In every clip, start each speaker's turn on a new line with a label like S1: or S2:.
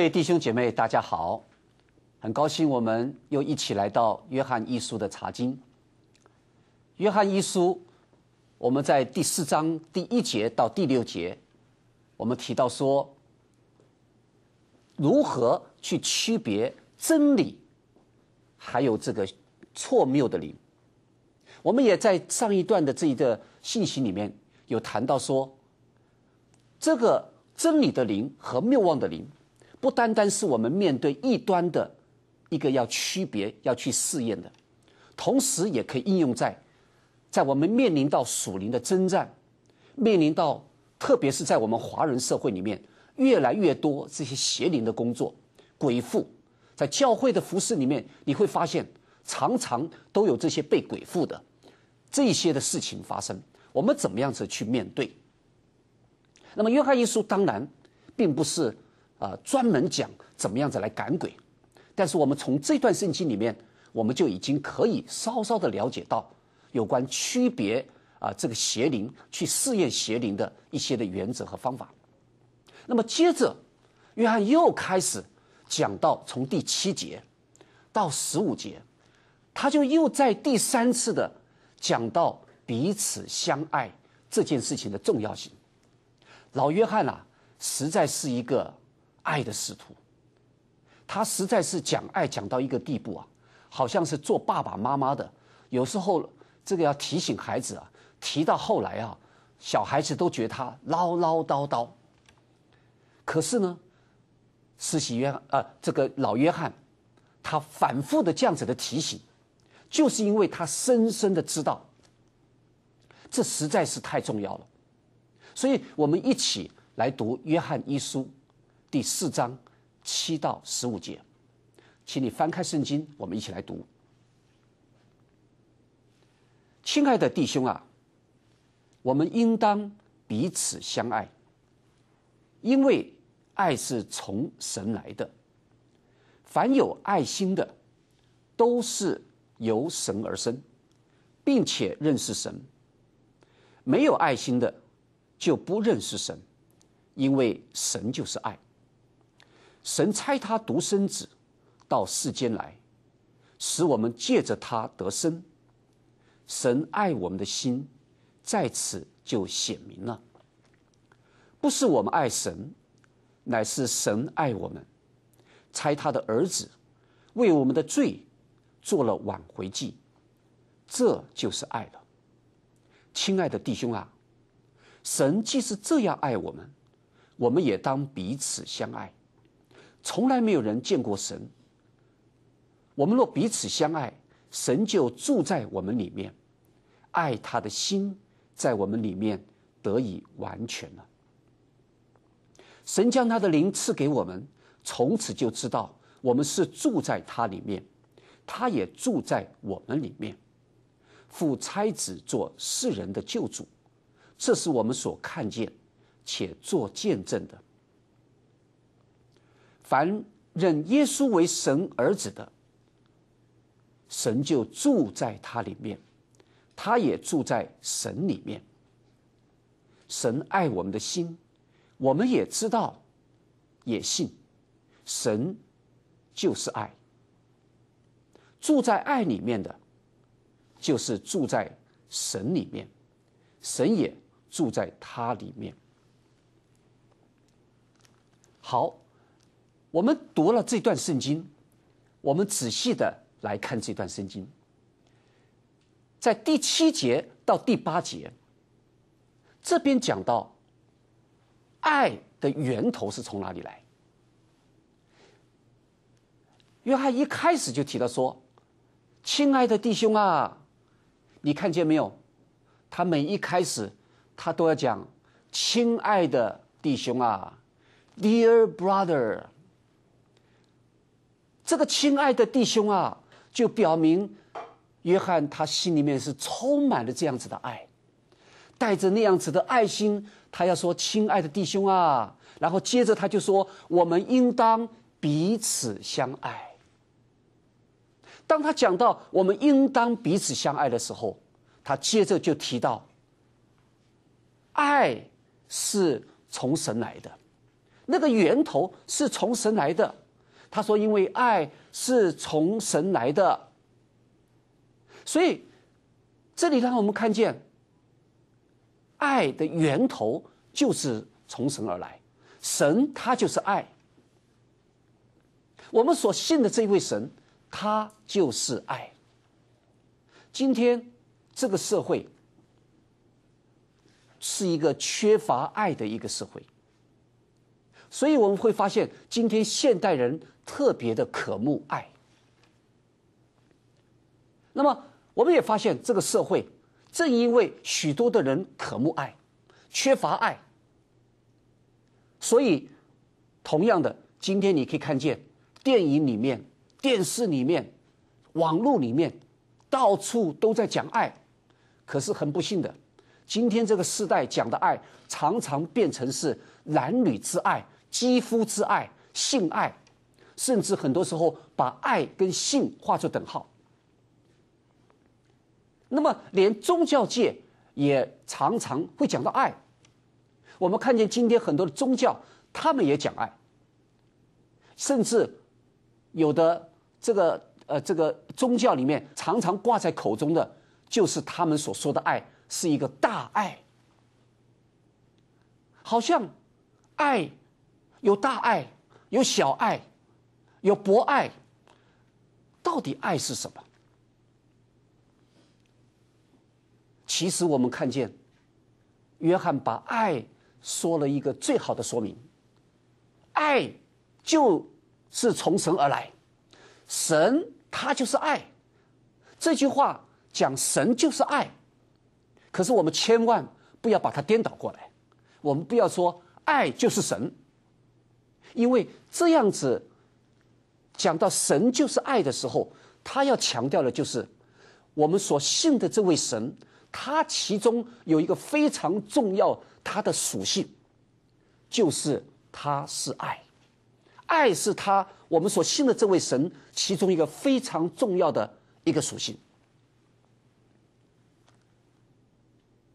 S1: 各位弟兄姐妹，大家好！很高兴我们又一起来到《约翰一书》的查经。《约翰一书》，我们在第四章第一节到第六节，我们提到说，如何去区别真理，还有这个错谬的灵。我们也在上一段的这一个信息里面有谈到说，这个真理的灵和谬妄的灵。不单单是我们面对异端的一个要区别、要去试验的，同时也可以应用在，在我们面临到属灵的征战，面临到，特别是在我们华人社会里面，越来越多这些邪灵的工作、鬼附，在教会的服饰里面，你会发现常常都有这些被鬼附的这些的事情发生，我们怎么样子去面对？那么，约翰一书当然并不是。啊，专门讲怎么样子来赶鬼，但是我们从这段圣经里面，我们就已经可以稍稍的了解到有关区别啊这个邪灵去试验邪灵的一些的原则和方法。那么接着，约翰又开始讲到从第七节到十五节，他就又在第三次的讲到彼此相爱这件事情的重要性。老约翰啊，实在是一个。爱的使徒，他实在是讲爱讲到一个地步啊，好像是做爸爸妈妈的，有时候这个要提醒孩子啊。提到后来啊，小孩子都觉得他唠唠叨叨。可是呢，慈禧约呃这个老约翰，他反复的这样子的提醒，就是因为他深深的知道，这实在是太重要了。所以我们一起来读约翰一书。第四章七到十五节，请你翻开圣经，我们一起来读。亲爱的弟兄啊，我们应当彼此相爱，因为爱是从神来的。凡有爱心的，都是由神而生，并且认识神。没有爱心的，就不认识神，因为神就是爱。神差他独生子到世间来，使我们借着他得生。神爱我们的心，在此就显明了。不是我们爱神，乃是神爱我们。差他的儿子为我们的罪做了挽回祭，这就是爱了。亲爱的弟兄啊，神既是这样爱我们，我们也当彼此相爱。从来没有人见过神。我们若彼此相爱，神就住在我们里面，爱他的心在我们里面得以完全了。神将他的灵赐给我们，从此就知道我们是住在他里面，他也住在我们里面。父差子做世人的救主，这是我们所看见且做见证的。凡认耶稣为神儿子的，神就住在他里面，他也住在神里面。神爱我们的心，我们也知道，也信，神就是爱。住在爱里面的，就是住在神里面，神也住在他里面。好。我们读了这段圣经，我们仔细的来看这段圣经，在第七节到第八节，这边讲到爱的源头是从哪里来。约翰一开始就提到说：“亲爱的弟兄啊，你看见没有？他每一开始，他都要讲亲爱的弟兄啊，Dear brother。”这个亲爱的弟兄啊，就表明，约翰他心里面是充满了这样子的爱，带着那样子的爱心，他要说亲爱的弟兄啊，然后接着他就说，我们应当彼此相爱。当他讲到我们应当彼此相爱的时候，他接着就提到，爱是从神来的，那个源头是从神来的。他说：“因为爱是从神来的，所以这里让我们看见，爱的源头就是从神而来。神他就是爱，我们所信的这一位神，他就是爱。今天这个社会是一个缺乏爱的一个社会。”所以我们会发现，今天现代人特别的渴慕爱。那么，我们也发现这个社会正因为许多的人渴慕爱，缺乏爱，所以同样的，今天你可以看见电影里面、电视里面、网络里面，到处都在讲爱。可是很不幸的，今天这个时代讲的爱，常常变成是男女之爱。肌肤之爱、性爱，甚至很多时候把爱跟性画作等号。那么，连宗教界也常常会讲到爱。我们看见今天很多的宗教，他们也讲爱，甚至有的这个呃这个宗教里面常常挂在口中的，就是他们所说的爱是一个大爱，好像爱。有大爱，有小爱，有博爱。到底爱是什么？其实我们看见，约翰把爱说了一个最好的说明。爱就是从神而来，神他就是爱。这句话讲神就是爱，可是我们千万不要把它颠倒过来。我们不要说爱就是神。因为这样子讲到神就是爱的时候，他要强调的就是我们所信的这位神，他其中有一个非常重要他的属性，就是他是爱，爱是他我们所信的这位神其中一个非常重要的一个属性。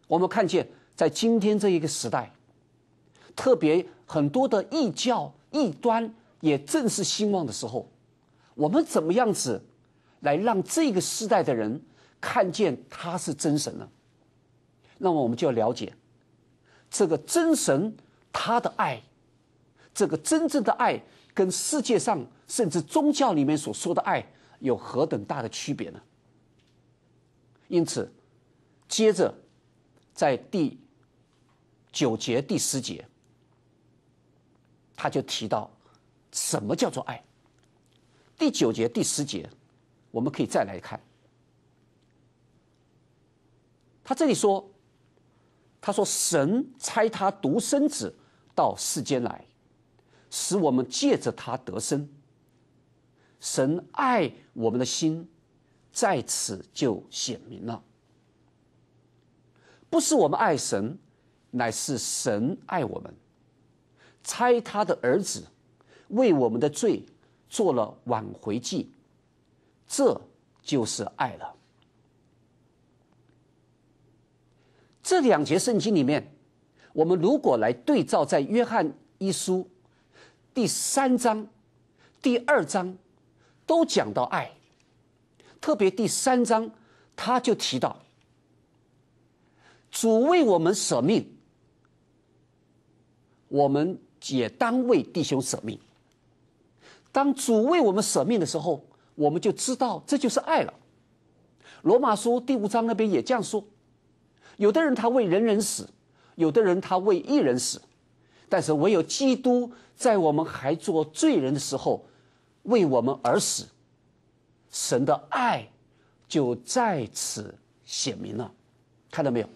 S1: 我们看见在今天这一个时代，特别很多的异教。异端也正是兴旺的时候，我们怎么样子来让这个时代的人看见他是真神呢？那么我们就要了解这个真神他的爱，这个真正的爱跟世界上甚至宗教里面所说的爱有何等大的区别呢？因此，接着在第九节第十节。他就提到，什么叫做爱？第九节、第十节，我们可以再来看。他这里说，他说神差他独生子到世间来，使我们借着他得生。神爱我们的心，在此就显明了，不是我们爱神，乃是神爱我们。差他的儿子，为我们的罪做了挽回祭，这就是爱了。这两节圣经里面，我们如果来对照，在约翰一书第三章、第二章都讲到爱，特别第三章他就提到，主为我们舍命，我们。也当为弟兄舍命。当主为我们舍命的时候，我们就知道这就是爱了。罗马书第五章那边也这样说：有的人他为人人死，有的人他为一人死，但是唯有基督在我们还做罪人的时候为我们而死，神的爱就在此显明了。看到没有？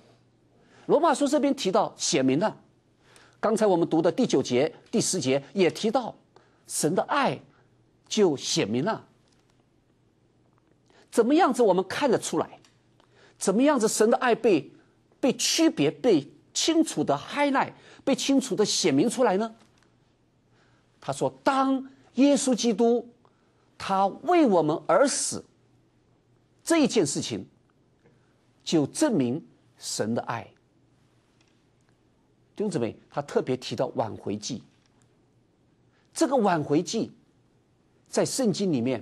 S1: 罗马书这边提到显明了。刚才我们读的第九节、第十节也提到神的爱，就显明了。怎么样子我们看得出来？怎么样子神的爱被被区别、被清楚的 high light、被清楚的显明出来呢？他说：“当耶稣基督他为我们而死这一件事情，就证明神的爱。”兄弟姊妹，他特别提到挽回祭。这个挽回祭，在圣经里面，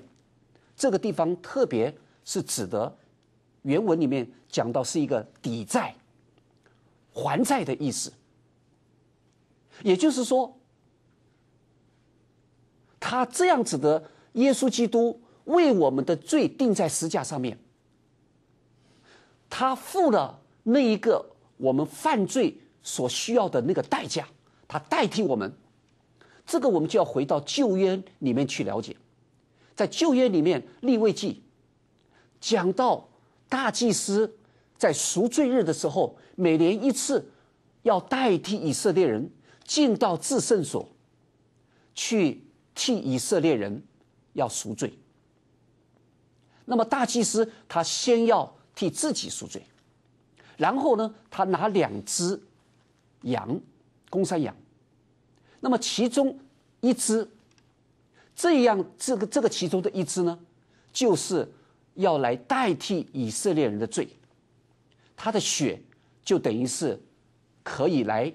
S1: 这个地方特别是指的原文里面讲到是一个抵债、还债的意思。也就是说，他这样子的，耶稣基督为我们的罪定在十字架上面，他付了那一个我们犯罪。所需要的那个代价，他代替我们，这个我们就要回到旧约里面去了解，在旧约里面立位记，讲到大祭司在赎罪日的时候，每年一次要代替以色列人进到至圣所去替以色列人要赎罪。那么大祭司他先要替自己赎罪，然后呢，他拿两只。羊，公山羊。那么其中一只，这样这个这个其中的一只呢，就是要来代替以色列人的罪，它的血就等于是可以来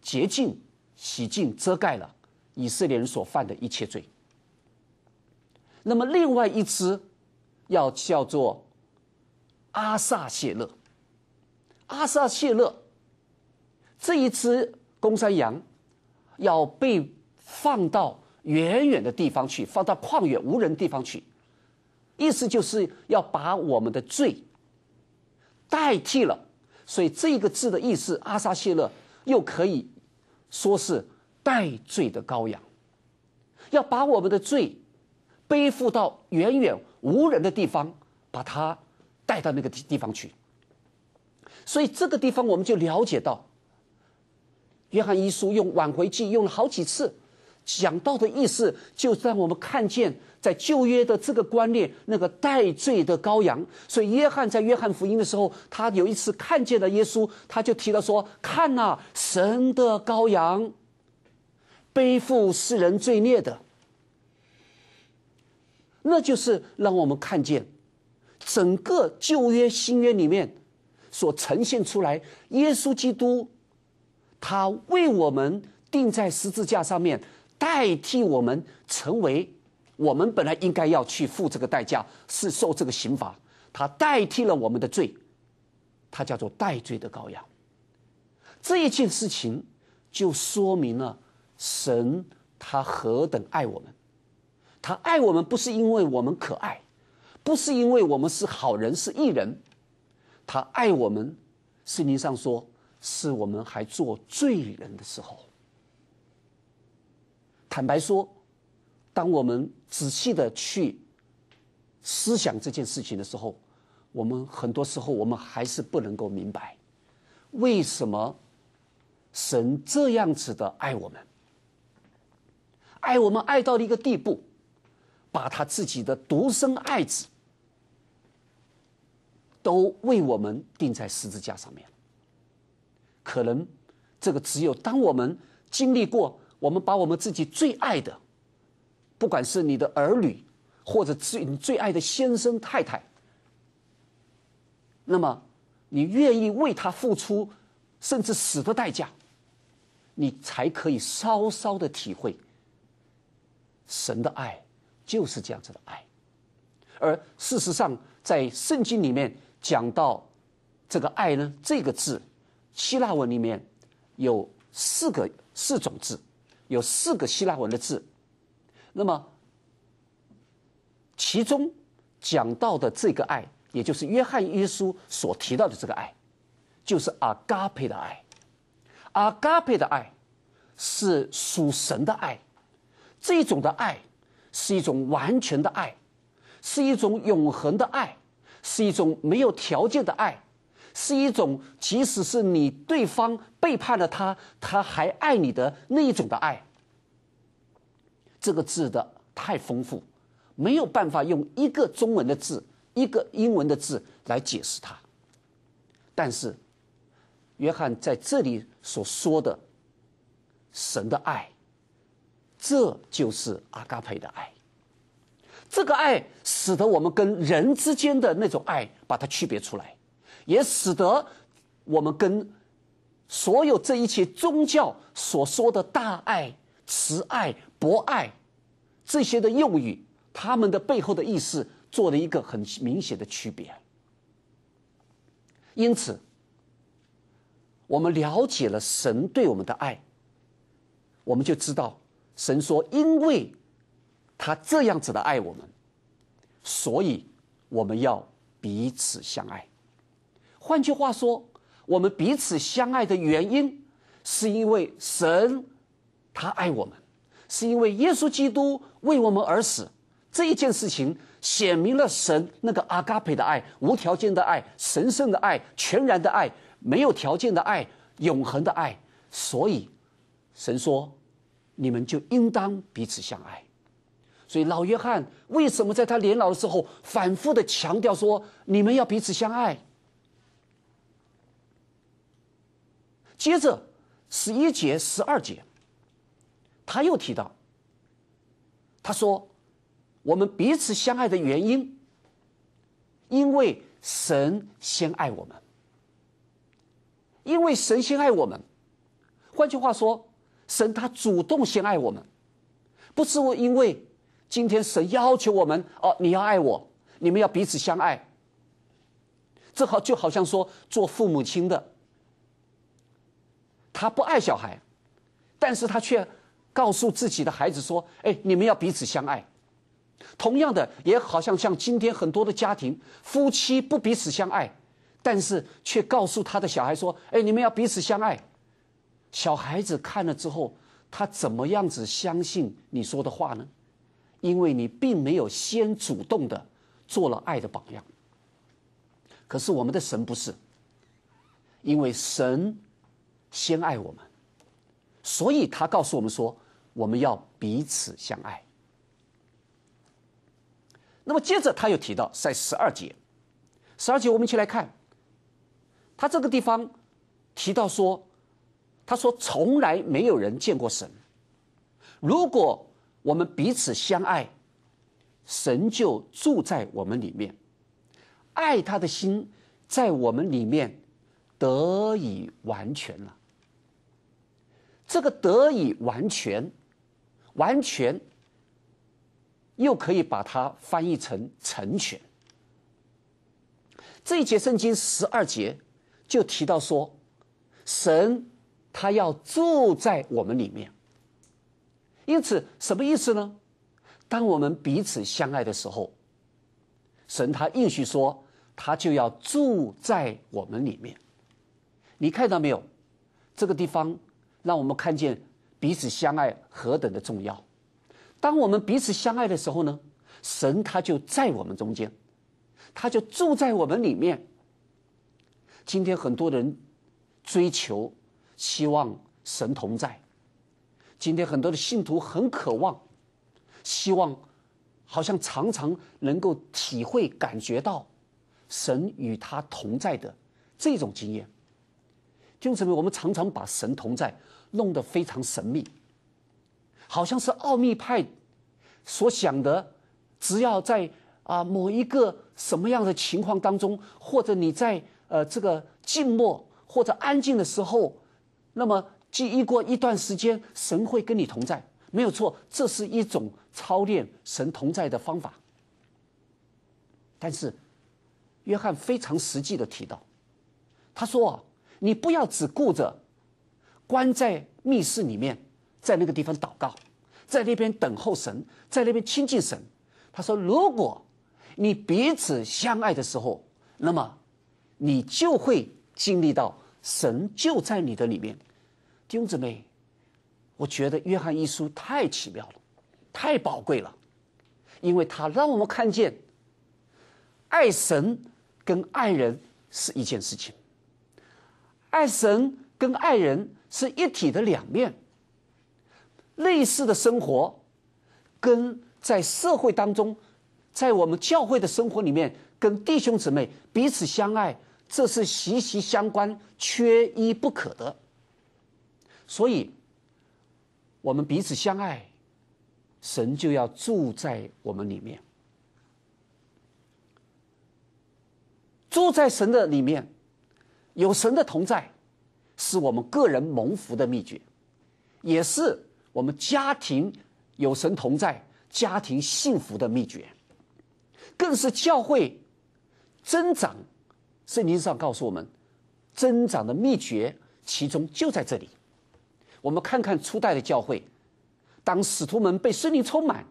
S1: 洁净、洗净、遮盖了以色列人所犯的一切罪。那么另外一只要叫做阿萨谢勒，阿萨谢勒。这一只公山羊，要被放到远远的地方去，放到旷远无人地方去，意思就是要把我们的罪代替了。所以这个字的意思，阿撒谢勒又可以说是代罪的羔羊，要把我们的罪背负到远远无人的地方，把它带到那个地地方去。所以这个地方，我们就了解到。约翰一书用挽回记用了好几次，讲到的意思，就让我们看见在旧约的这个观念，那个戴罪的羔羊。所以约翰在约翰福音的时候，他有一次看见了耶稣，他就提到说：“看呐，神的羔羊，背负世人罪孽的。”那就是让我们看见，整个旧约新约里面所呈现出来，耶稣基督。他为我们钉在十字架上面，代替我们成为我们本来应该要去付这个代价，是受这个刑罚。他代替了我们的罪，他叫做代罪的羔羊。这一件事情就说明了神他何等爱我们。他爱我们不是因为我们可爱，不是因为我们是好人是义人。他爱我们，圣经上说。是我们还做罪人的时候。坦白说，当我们仔细的去思想这件事情的时候，我们很多时候我们还是不能够明白，为什么神这样子的爱我们，爱我们爱到了一个地步，把他自己的独生爱子都为我们钉在十字架上面。可能，这个只有当我们经历过，我们把我们自己最爱的，不管是你的儿女，或者最你最爱的先生太太，那么你愿意为他付出，甚至死的代价，你才可以稍稍的体会神的爱就是这样子的爱。而事实上，在圣经里面讲到这个“爱”呢，这个字。希腊文里面有四个四种字，有四个希腊文的字，那么其中讲到的这个爱，也就是约翰耶稣所提到的这个爱，就是阿嘎佩的爱。阿嘎佩的爱是属神的爱，这种的爱是一种完全的爱，是一种永恒的爱，是一种没有条件的爱。是一种，即使是你对方背叛了他，他还爱你的那一种的爱。这个字的太丰富，没有办法用一个中文的字、一个英文的字来解释它。但是，约翰在这里所说的神的爱，这就是阿嘎佩的爱。这个爱使得我们跟人之间的那种爱把它区别出来。也使得我们跟所有这一切宗教所说的大爱、慈爱、博爱这些的用语，他们的背后的意思做了一个很明显的区别。因此，我们了解了神对我们的爱，我们就知道神说：“因为他这样子的爱我们，所以我们要彼此相爱。”换句话说，我们彼此相爱的原因，是因为神他爱我们，是因为耶稣基督为我们而死这一件事情，显明了神那个阿嘎培的爱，无条件的爱，神圣的爱，全然的爱，没有条件的爱，永恒的爱。所以，神说，你们就应当彼此相爱。所以，老约翰为什么在他年老的时候反复的强调说，你们要彼此相爱？接着十一节十二节，他又提到，他说：“我们彼此相爱的原因，因为神先爱我们，因为神先爱我们。换句话说，神他主动先爱我们，不是我因为今天神要求我们哦，你要爱我，你们要彼此相爱。这好就好像说做父母亲的。”他不爱小孩，但是他却告诉自己的孩子说：“哎，你们要彼此相爱。”同样的，也好像像今天很多的家庭，夫妻不彼此相爱，但是却告诉他的小孩说：“哎，你们要彼此相爱。”小孩子看了之后，他怎么样子相信你说的话呢？因为你并没有先主动的做了爱的榜样。可是我们的神不是，因为神。先爱我们，所以他告诉我们说，我们要彼此相爱。那么接着他又提到，在十二节，十二节我们一起来看，他这个地方提到说，他说从来没有人见过神。如果我们彼此相爱，神就住在我们里面，爱他的心在我们里面得以完全了。这个得以完全，完全又可以把它翻译成成全。这一节圣经十二节就提到说，神他要住在我们里面。因此，什么意思呢？当我们彼此相爱的时候，神他应许说，他就要住在我们里面。你看到没有？这个地方。让我们看见彼此相爱何等的重要。当我们彼此相爱的时候呢，神他就在我们中间，他就住在我们里面。今天很多人追求，希望神同在。今天很多的信徒很渴望，希望好像常常能够体会感觉到神与他同在的这种经验。就证明我们常常把神同在弄得非常神秘，好像是奥秘派所想的，只要在啊某一个什么样的情况当中，或者你在呃这个静默或者安静的时候，那么记忆过一段时间，神会跟你同在，没有错，这是一种操练神同在的方法。但是，约翰非常实际的提到，他说。啊。你不要只顾着关在密室里面，在那个地方祷告，在那边等候神，在那边亲近神。他说：“如果你彼此相爱的时候，那么你就会经历到神就在你的里面。”弟兄姊妹，我觉得《约翰一书》太奇妙了，太宝贵了，因为它让我们看见爱神跟爱人是一件事情。爱神跟爱人是一体的两面，类似的生活，跟在社会当中，在我们教会的生活里面，跟弟兄姊妹彼此相爱，这是息息相关、缺一不可的。所以，我们彼此相爱，神就要住在我们里面，住在神的里面。有神的同在，是我们个人蒙福的秘诀，也是我们家庭有神同在、家庭幸福的秘诀，更是教会增长。圣经上告诉我们，增长的秘诀，其中就在这里。我们看看初代的教会，当使徒们被圣灵充满，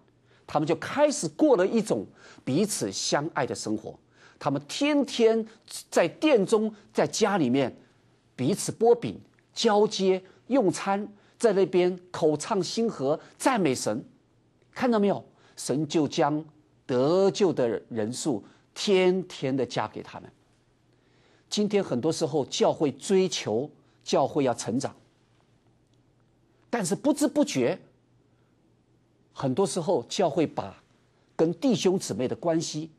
S1: 他们就开始过了一种彼此相爱的生活。他们天天在殿中，在家里面彼此剥饼、交接用餐，在那边口唱心和赞美神。看到没有？神就将得救的人数天天的加给他们。今天很多时候教会追求教会要成长，但是不知不觉，很多时候教会把跟弟兄姊妹的关系。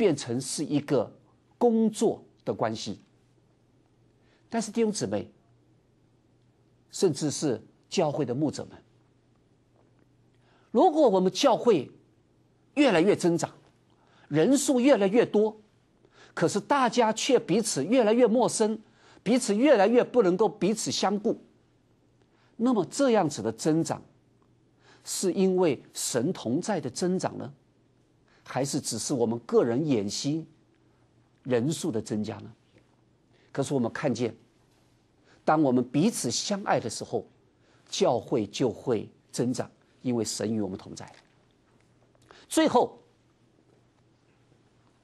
S1: 变成是一个工作的关系，但是弟兄姊妹，甚至是教会的牧者们，如果我们教会越来越增长，人数越来越多，可是大家却彼此越来越陌生，彼此越来越不能够彼此相顾，那么这样子的增长，是因为神同在的增长呢？还是只是我们个人演戏人数的增加呢？可是我们看见，当我们彼此相爱的时候，教会就会增长，因为神与我们同在。最后，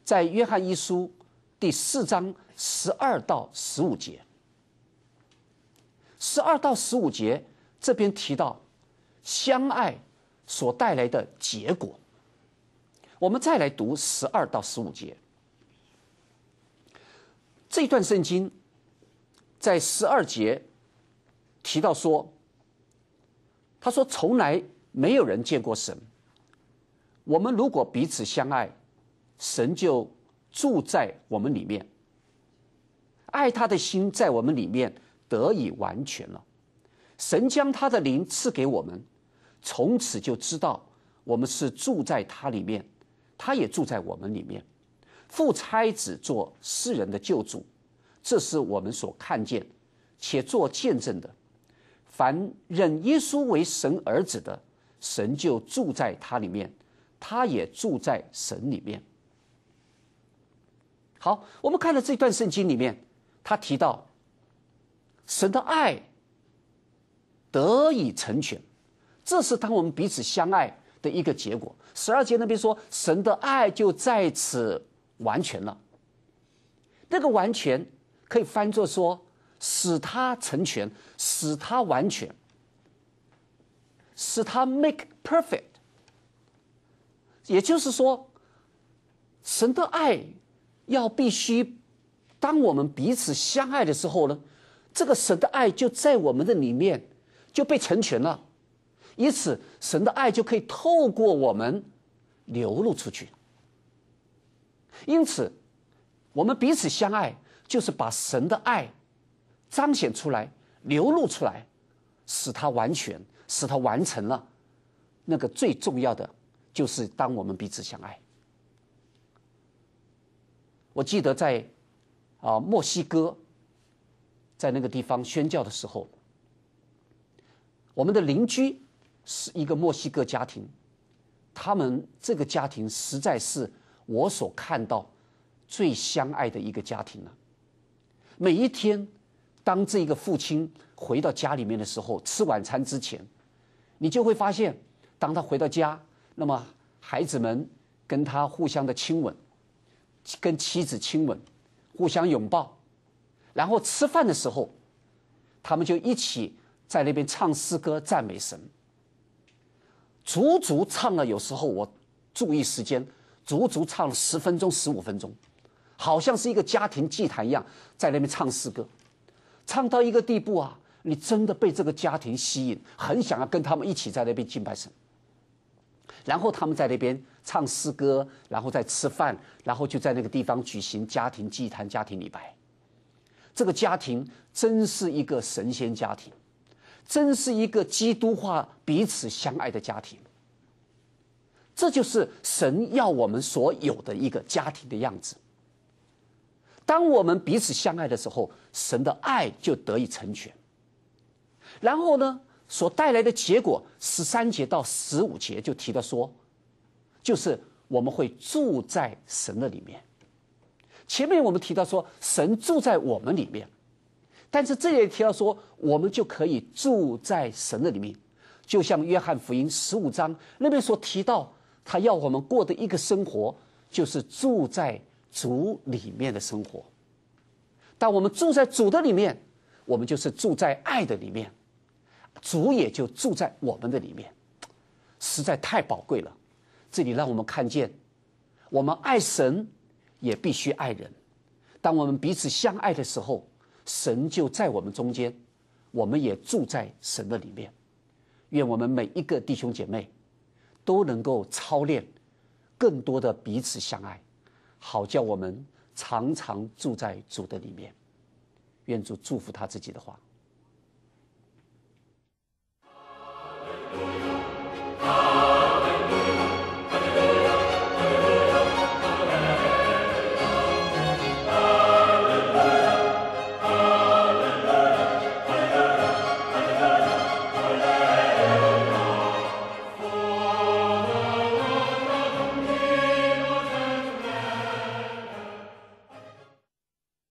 S1: 在约翰一书第四章十二到十五节，十二到十五节这边提到相爱所带来的结果。我们再来读十二到十五节，这段圣经在十二节提到说：“他说从来没有人见过神。我们如果彼此相爱，神就住在我们里面，爱他的心在我们里面得以完全了。神将他的灵赐给我们，从此就知道我们是住在他里面。”他也住在我们里面。父差子做世人的救主，这是我们所看见且做见证的。凡认耶稣为神儿子的，神就住在他里面，他也住在神里面。好，我们看了这段圣经里面，他提到神的爱得以成全，这是当我们彼此相爱的一个结果。十二节那边说，神的爱就在此完全了。那个完全可以翻作说，使他成全，使他完全，使他 make perfect。也就是说，神的爱要必须，当我们彼此相爱的时候呢，这个神的爱就在我们的里面就被成全了。因此，神的爱就可以透过我们流露出去。因此，我们彼此相爱，就是把神的爱彰显出来、流露出来，使它完全，使它完成了。那个最重要的，就是当我们彼此相爱。我记得在啊墨西哥，在那个地方宣教的时候，我们的邻居。是一个墨西哥家庭，他们这个家庭实在是我所看到最相爱的一个家庭了。每一天，当这个父亲回到家里面的时候，吃晚餐之前，你就会发现，当他回到家，那么孩子们跟他互相的亲吻，跟妻子亲吻，互相拥抱，然后吃饭的时候，他们就一起在那边唱诗歌赞美神。足足唱了，有时候我注意时间，足足唱了十分钟、十五分钟，好像是一个家庭祭坛一样，在那边唱诗歌。唱到一个地步啊，你真的被这个家庭吸引，很想要跟他们一起在那边敬拜神。然后他们在那边唱诗歌，然后再吃饭，然后就在那个地方举行家庭祭坛、家庭礼拜。这个家庭真是一个神仙家庭。真是一个基督化彼此相爱的家庭，这就是神要我们所有的一个家庭的样子。当我们彼此相爱的时候，神的爱就得以成全。然后呢，所带来的结果，十三节到十五节就提到说，就是我们会住在神的里面。前面我们提到说，神住在我们里面。但是这里提到说，我们就可以住在神的里面，就像约翰福音十五章那边所提到，他要我们过的一个生活，就是住在主里面的生活。当我们住在主的里面，我们就是住在爱的里面，主也就住在我们的里面。实在太宝贵了。这里让我们看见，我们爱神，也必须爱人。当我们彼此相爱的时候。神就在我们中间，我们也住在神的里面。愿我们每一个弟兄姐妹都能够操练更多的彼此相爱，好叫我们常常住在主的里面。愿主祝福他自己的话。